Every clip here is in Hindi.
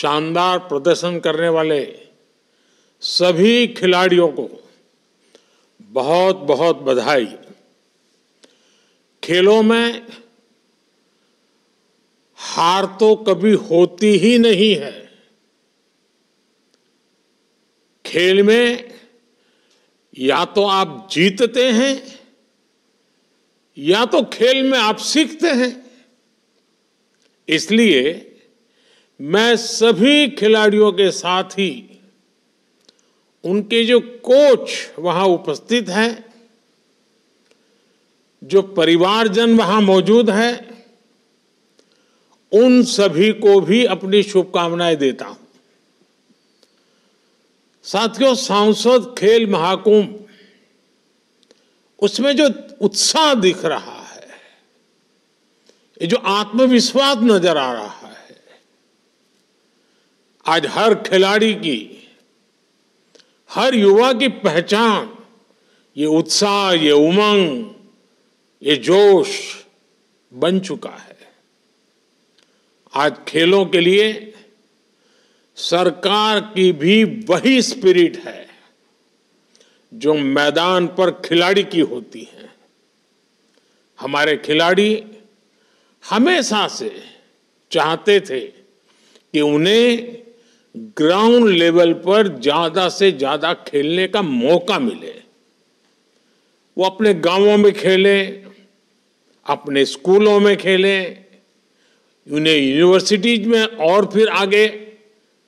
शानदार प्रदर्शन करने वाले सभी खिलाड़ियों को बहुत बहुत बधाई खेलों में हार तो कभी होती ही नहीं है खेल में या तो आप जीतते हैं या तो खेल में आप सीखते हैं इसलिए मैं सभी खिलाड़ियों के साथ ही उनके जो कोच वहां उपस्थित हैं जो परिवारजन वहां मौजूद है उन सभी को भी अपनी शुभकामनाएं देता हूं साथियों सांसद खेल महाकुंभ उसमें जो उत्साह दिख रहा है ये जो आत्मविश्वास नजर आ रहा है आज हर खिलाड़ी की हर युवा की पहचान ये उत्साह ये उमंग ये जोश बन चुका है आज खेलों के लिए सरकार की भी वही स्पिरिट है जो मैदान पर खिलाड़ी की होती है हमारे खिलाड़ी हमेशा से चाहते थे कि उन्हें ग्राउंड लेवल पर ज्यादा से ज्यादा खेलने का मौका मिले वो अपने गांवों में खेलें अपने स्कूलों में खेलें उन्हें यूनिवर्सिटीज में और फिर आगे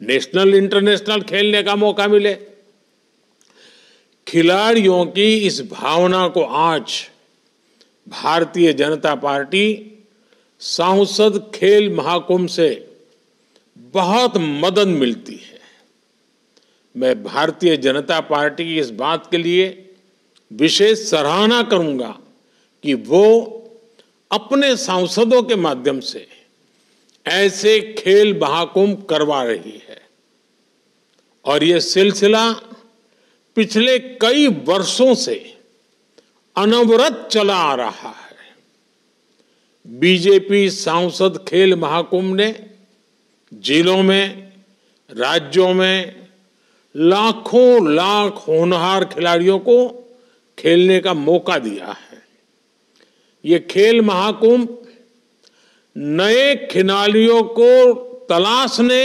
नेशनल इंटरनेशनल खेलने का मौका मिले खिलाड़ियों की इस भावना को आज भारतीय जनता पार्टी सांसद खेल महाकुंभ से बहुत मदद मिलती है मैं भारतीय जनता पार्टी की इस बात के लिए विशेष सराहना करूंगा कि वो अपने सांसदों के माध्यम से ऐसे खेल महाकुंभ करवा रही है और ये सिलसिला पिछले कई वर्षों से अनवरत चला आ रहा है बीजेपी सांसद खेल महाकुंभ ने जिलों में राज्यों में लाखों लाख होनहार खिलाड़ियों को खेलने का मौका दिया है ये खेल महाकुंभ नए खिलाड़ियों को तलाशने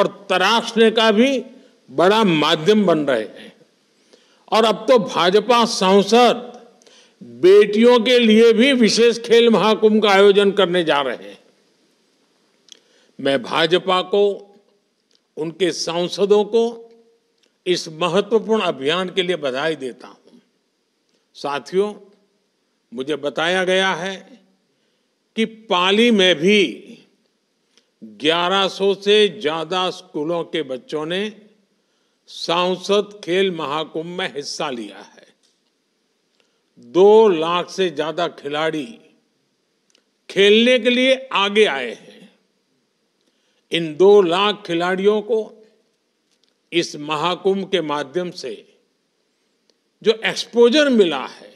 और तराशने का भी बड़ा माध्यम बन रहे हैं और अब तो भाजपा सांसद बेटियों के लिए भी विशेष खेल महाकुंभ का आयोजन करने जा रहे हैं मैं भाजपा को उनके सांसदों को इस महत्वपूर्ण अभियान के लिए बधाई देता हूं साथियों मुझे बताया गया है कि पाली में भी 1100 से ज़्यादा स्कूलों के बच्चों ने सांसद खेल महाकुंभ में हिस्सा लिया है दो लाख से ज़्यादा खिलाड़ी खेलने के लिए आगे आए हैं इन दो लाख खिलाड़ियों को इस महाकुंभ के माध्यम से जो एक्सपोजर मिला है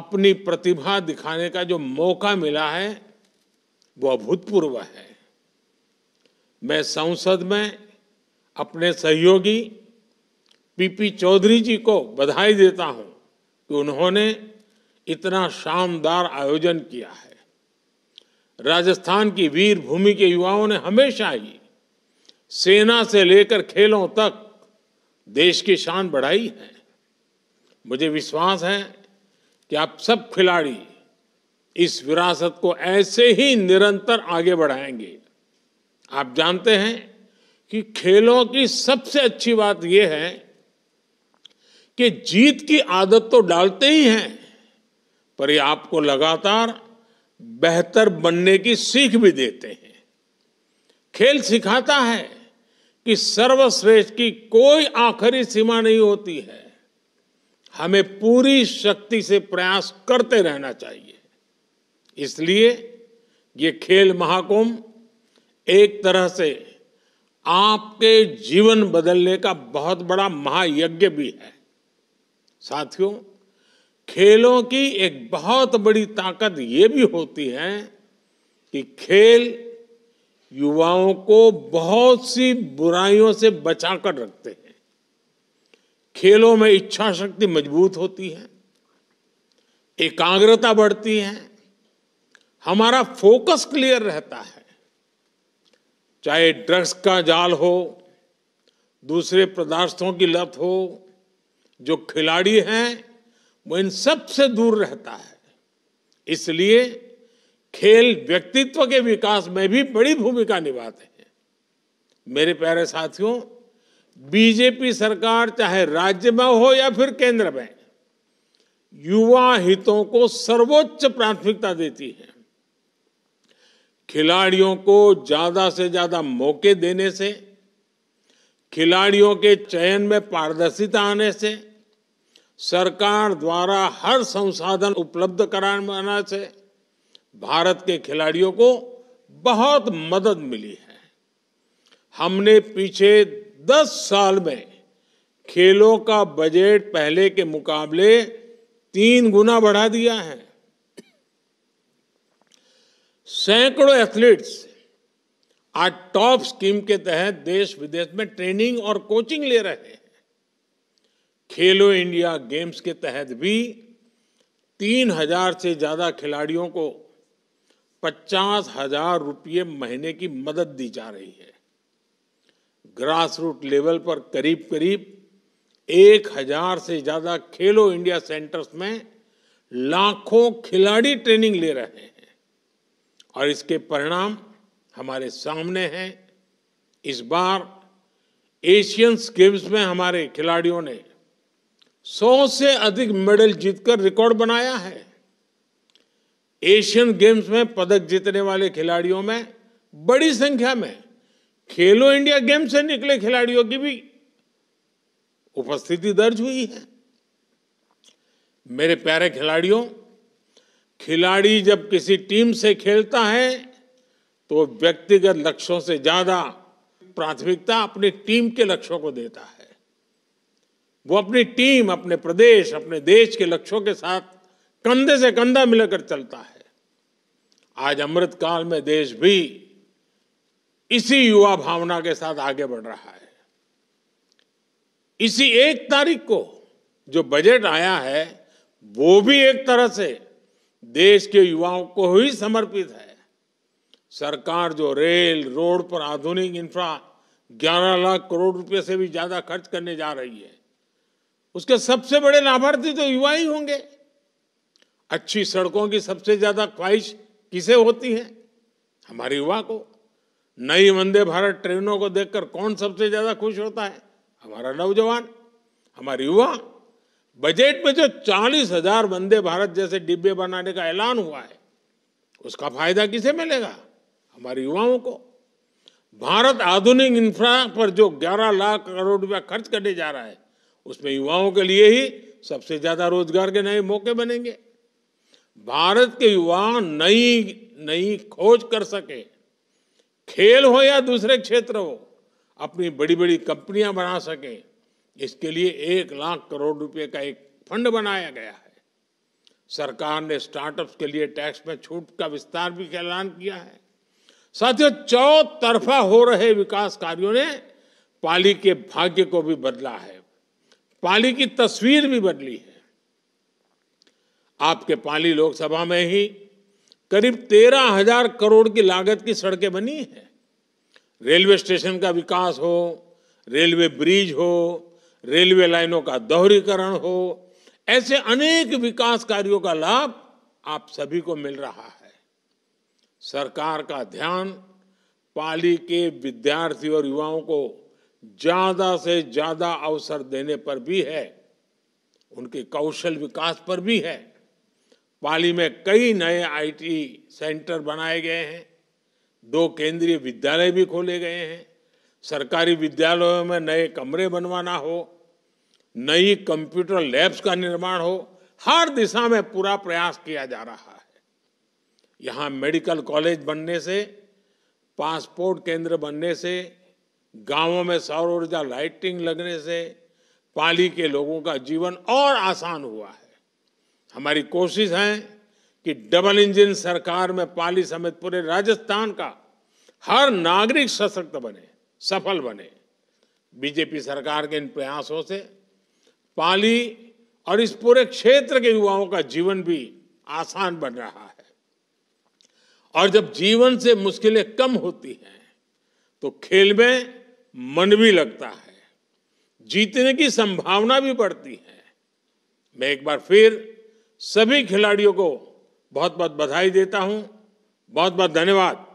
अपनी प्रतिभा दिखाने का जो मौका मिला है वो अभूतपूर्व है मैं संसद में अपने सहयोगी पीपी चौधरी जी को बधाई देता हूं कि उन्होंने इतना शानदार आयोजन किया है राजस्थान की वीर भूमि के युवाओं ने हमेशा ही सेना से लेकर खेलों तक देश की शान बढ़ाई है मुझे विश्वास है कि आप सब खिलाड़ी इस विरासत को ऐसे ही निरंतर आगे बढ़ाएंगे आप जानते हैं कि खेलों की सबसे अच्छी बात यह है कि जीत की आदत तो डालते ही हैं पर ये आपको लगातार बेहतर बनने की सीख भी देते हैं खेल सिखाता है कि सर्वश्रेष्ठ की कोई आखिरी सीमा नहीं होती है हमें पूरी शक्ति से प्रयास करते रहना चाहिए इसलिए ये खेल महाकुंभ एक तरह से आपके जीवन बदलने का बहुत बड़ा महायज्ञ भी है साथियों खेलों की एक बहुत बड़ी ताकत ये भी होती है कि खेल युवाओं को बहुत सी बुराइयों से बचा कर रखते हैं खेलों में इच्छा शक्ति मजबूत होती है एकाग्रता बढ़ती है हमारा फोकस क्लियर रहता है चाहे ड्रग्स का जाल हो दूसरे पदार्थों की लत हो जो खिलाड़ी हैं वो इन सब से दूर रहता है इसलिए खेल व्यक्तित्व के विकास में भी बड़ी भूमिका निभाते हैं मेरे प्यारे साथियों बीजेपी सरकार चाहे राज्य में हो या फिर केंद्र में युवा हितों को सर्वोच्च प्राथमिकता देती है खिलाड़ियों को ज्यादा से ज्यादा मौके देने से खिलाड़ियों के चयन में पारदर्शिता आने से सरकार द्वारा हर संसाधन उपलब्ध कराना से भारत के खिलाड़ियों को बहुत मदद मिली है हमने पीछे 10 साल में खेलों का बजट पहले के मुकाबले तीन गुना बढ़ा दिया है सैकड़ों एथलीट्स आज टॉप स्कीम के तहत देश विदेश में ट्रेनिंग और कोचिंग ले रहे हैं खेलो इंडिया गेम्स के तहत भी तीन हजार से ज़्यादा खिलाड़ियों को पचास हजार रुपये महीने की मदद दी जा रही है ग्रास रूट लेवल पर करीब करीब एक हजार से ज़्यादा खेलो इंडिया सेंटर्स में लाखों खिलाड़ी ट्रेनिंग ले रहे हैं और इसके परिणाम हमारे सामने हैं इस बार एशियंस गेम्स में हमारे खिलाड़ियों ने सौ से अधिक मेडल जीतकर रिकॉर्ड बनाया है एशियन गेम्स में पदक जीतने वाले खिलाड़ियों में बड़ी संख्या में खेलो इंडिया गेम से निकले खिलाड़ियों की भी उपस्थिति दर्ज हुई है मेरे प्यारे खिलाड़ियों खिलाड़ी जब किसी टीम से खेलता है तो व्यक्तिगत लक्ष्यों से ज्यादा प्राथमिकता अपनी टीम के लक्ष्यों को देता है वो अपनी टीम अपने प्रदेश अपने देश के लक्ष्यों के साथ कंधे से कंधा मिलाकर चलता है आज अमृत काल में देश भी इसी युवा भावना के साथ आगे बढ़ रहा है इसी एक तारीख को जो बजट आया है वो भी एक तरह से देश के युवाओं को ही समर्पित है सरकार जो रेल रोड पर आधुनिक इंफ्रा 11 लाख करोड़ रुपए से भी ज्यादा खर्च करने जा रही है उसके सबसे बड़े लाभार्थी तो युवा ही होंगे अच्छी सड़कों की सबसे ज्यादा ख्वाहिश किसे होती है हमारे युवा को नई वंदे भारत ट्रेनों को देखकर कौन सबसे ज्यादा खुश होता है हमारा नौजवान हमारे युवा बजट में जो चालीस हजार वंदे भारत जैसे डिब्बे बनाने का ऐलान हुआ है उसका फायदा किसे मिलेगा हमारे युवाओं को भारत आधुनिक इंफ्रा पर जो 11 लाख करोड़ रुपया खर्च करने जा रहा है उसमें युवाओं के लिए ही सबसे ज़्यादा रोजगार के नए मौके बनेंगे भारत के युवा नई नई खोज कर सके खेल हो या दूसरे क्षेत्र हो अपनी बड़ी बड़ी कंपनियां बना सके इसके लिए एक लाख करोड़ रुपए का एक फंड बनाया गया है सरकार ने स्टार्टअप्स के लिए टैक्स में छूट का विस्तार भी ऐलान किया है साथियों चौतरफा हो रहे विकास कार्यों ने पाली के भाग्य को भी बदला है पाली की तस्वीर भी बदली है आपके पाली लोकसभा में ही करीब तेरह हजार करोड़ की लागत की सड़कें बनी है रेलवे स्टेशन का विकास हो रेलवे ब्रिज हो रेलवे लाइनों का दोहरीकरण हो ऐसे अनेक विकास कार्यों का लाभ आप सभी को मिल रहा है सरकार का ध्यान पाली के विद्यार्थी और युवाओं को ज्यादा से ज्यादा अवसर देने पर भी है उनके कौशल विकास पर भी है पाली में कई नए आईटी सेंटर बनाए गए हैं दो केंद्रीय विद्यालय भी खोले गए हैं सरकारी विद्यालयों में नए कमरे बनवाना हो नई कंप्यूटर लैब्स का निर्माण हो हर दिशा में पूरा प्रयास किया जा रहा है यहाँ मेडिकल कॉलेज बनने से पासपोर्ट केंद्र बनने से गांवों में सौर ऊर्जा लाइटिंग लगने से पाली के लोगों का जीवन और आसान हुआ है हमारी कोशिश है कि डबल इंजन सरकार में पाली समेत पूरे राजस्थान का हर नागरिक सशक्त बने सफल बने बीजेपी सरकार के इन प्रयासों से पाली और इस पूरे क्षेत्र के युवाओं का जीवन भी आसान बन रहा है और जब जीवन से मुश्किलें कम होती हैं तो खेल में मन भी लगता है जीतने की संभावना भी बढ़ती है मैं एक बार फिर सभी खिलाड़ियों को बहुत बहुत बधाई देता हूं बहुत बहुत धन्यवाद